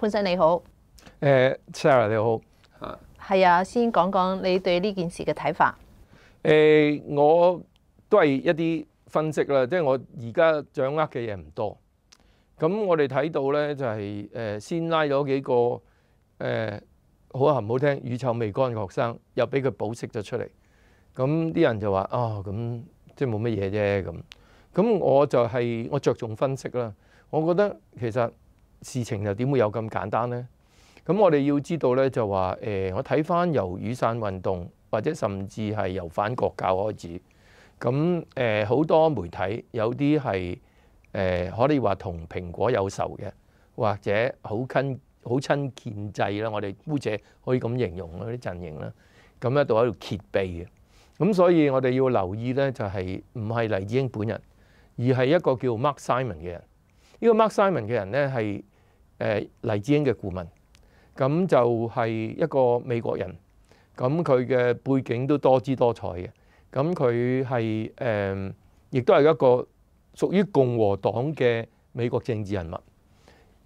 潘生你好，誒 Sarah 你好係啊，先講講你對呢件事嘅睇法。誒，我都係一啲分析啦，即係我而家掌握嘅嘢唔多。咁我哋睇到咧就係誒先拉咗幾個誒好唔好聽，雨臭未乾嘅學生，又俾佢保釋咗出嚟。咁啲人就話啊，咁即係冇乜嘢啫咁。咁我就係我着重分析啦，我覺得其實。事情又點會有咁簡單咧？咁我哋要知道咧，就話誒，我睇翻由雨傘運動或者甚至係由反國教開始，咁誒好多媒體有啲係誒可以話同蘋果有仇嘅，或者好親好親建制啦，我哋姑且可以咁形容嗰啲陣營啦，咁一度喺度揭秘嘅。咁所以我哋要留意咧，就係唔係黎智英本人，而係一個叫 Mark Simon 嘅人。呢個 m a r k Simon 嘅人咧係誒黎智英嘅顧問，咁就係一個美國人，咁佢嘅背景都多姿多彩嘅。咁佢係誒，亦都係一個屬於共和黨嘅美國政治人物。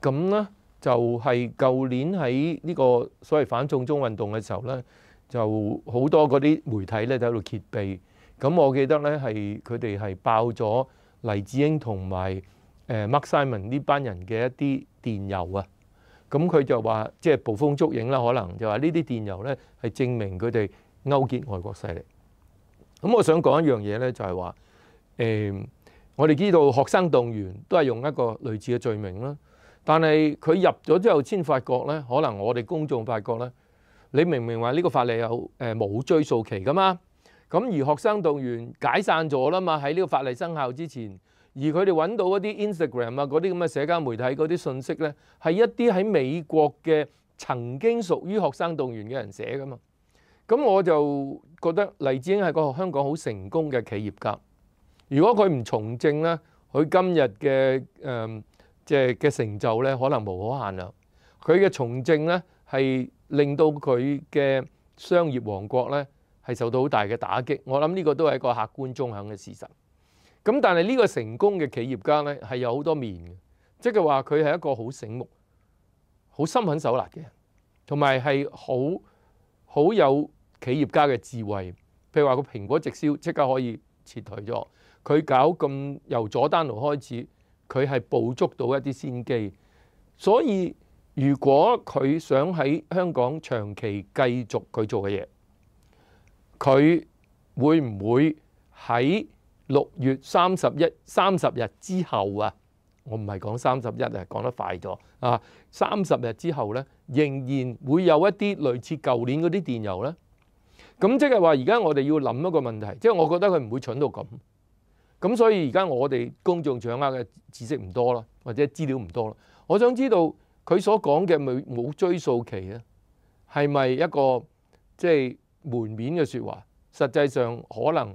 咁咧就係舊年喺呢個所謂反種中運動嘅時候咧，就好多嗰啲媒體咧就喺度揭秘，咁我記得咧係佢哋係爆咗黎智英同埋。誒 m a r k s i m o n 呢班人嘅一啲電郵啊，咁佢就話即係捕風捉影啦，可能就話呢啲電郵咧係證明佢哋勾結外國勢力。咁我想講一樣嘢咧，就係話誒，我哋知道學生動員都係用一個類似嘅罪名啦，但係佢入咗之後先發覺咧，可能我哋公眾發覺咧，你明明話呢個法例有誒冇追訴期噶嘛，咁而學生動員解散咗啦嘛，喺呢個法例生效之前。而佢哋揾到嗰啲 Instagram 啊，嗰啲咁嘅社交媒體嗰啲信息咧，係一啲喺美國嘅曾經屬於學生動員嘅人寫噶嘛。咁我就覺得黎智英係個香港好成功嘅企業家。如果佢唔從政咧，佢今日嘅誒即係嘅成就咧，可能無可限量。佢嘅從政咧，係令到佢嘅商業王國咧係受到好大嘅打擊。我諗呢個都係一個客觀中肯嘅事實。咁但係呢個成功嘅企業家咧係有好多面嘅，即係話佢係一個好醒目、好心狠手辣嘅，同埋係好好有企業家嘅智慧。譬如話個蘋果直銷即刻可以撤退咗，佢搞咁由佐丹奴開始，佢係捕捉到一啲先機。所以如果佢想喺香港長期繼續佢做嘅嘢，佢會唔會喺？六月三十一三十日之後啊，我唔係講三十一啊，講得快咗啊！三十日之後呢，仍然會有一啲類似舊年嗰啲電郵呢。咁即係話，而家我哋要諗一個問題，即係我覺得佢唔會蠢到咁。咁所以而家我哋公眾掌握嘅知識唔多啦，或者資料唔多啦。我想知道佢所講嘅咪冇追溯期呢，係咪一個即係門面嘅説話？實際上可能。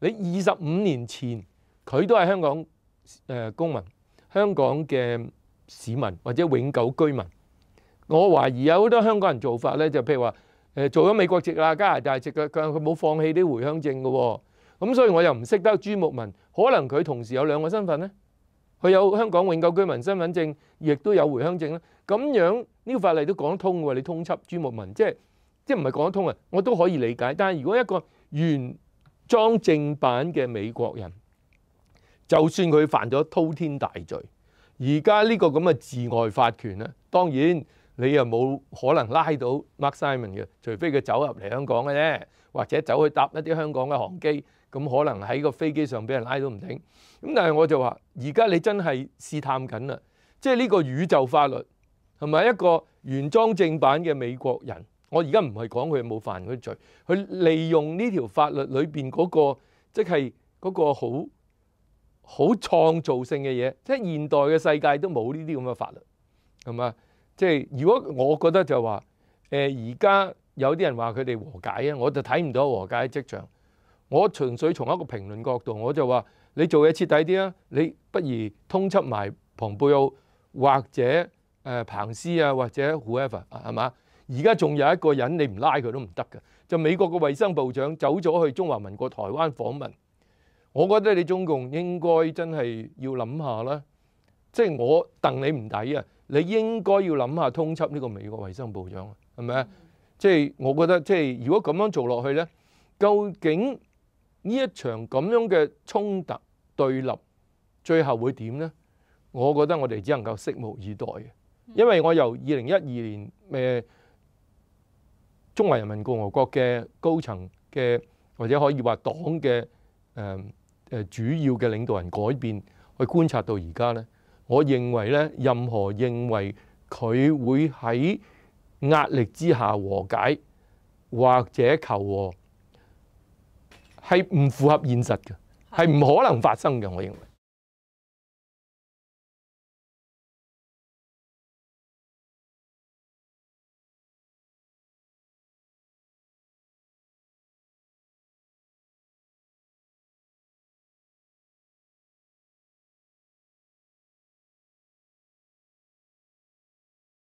你二十五年前佢都係香港誒公民，香港嘅市民或者永久居民。我懷疑有好多香港人做法咧，就譬如話誒做咗美國籍啦、加拿大籍嘅，佢冇放棄啲回鄉證嘅。咁所以我又唔識得朱木文，可能佢同時有兩個身份咧，佢有香港永久居民身份證，亦都有回鄉證咧。咁樣呢個法例都講得通嘅，你通緝朱木文，即係即係唔係講得通啊？我都可以理解，但係如果一個原裝正版嘅美國人，就算佢犯咗滔天大罪，而家呢個咁嘅治外法權咧，當然你又冇可能拉到 m a x i m n 嘅，除非佢走入嚟香港嘅啫，或者走去搭一啲香港嘅航機，咁可能喺個飛機上俾人拉都唔定。咁但係我就話，而家你真係試探緊啦，即係呢個宇宙法律係咪一個原裝正版嘅美國人。我而家唔係講佢冇犯嗰啲罪，佢利用呢條法律裏邊嗰個，即係嗰個好好創造性嘅嘢，即係現代嘅世界都冇呢啲咁嘅法律，係嘛？即係如果我覺得就話，誒而家有啲人話佢哋和解啊，我就睇唔到和解跡象。我純粹從一個評論角度，我就話你做嘢徹底啲啊！你不如通緝埋蓬佩奧，或者誒彭斯啊，或者 whoever 係嘛？而家仲有一個人，你唔拉佢都唔得嘅。就美國嘅衛生部長走咗去中華民國台灣訪問，我覺得你中共應該真係要諗下啦。即係我鄧你唔抵啊！你應該要諗下通緝呢個美國衛生部長，係咪啊？即係我覺得，即係如果咁樣做落去呢，究竟呢一場咁樣嘅衝突對立，最後會點呢？我覺得我哋只能夠拭目以待嘅，因為我由二零一二年誒。中華人民共和國嘅高層嘅或者可以話黨嘅誒誒主要嘅領導人改變，去觀察到而家咧，我認為咧，任何認為佢會喺壓力之下和解或者求和，係唔符合現實嘅，係唔可能發生嘅，我認為。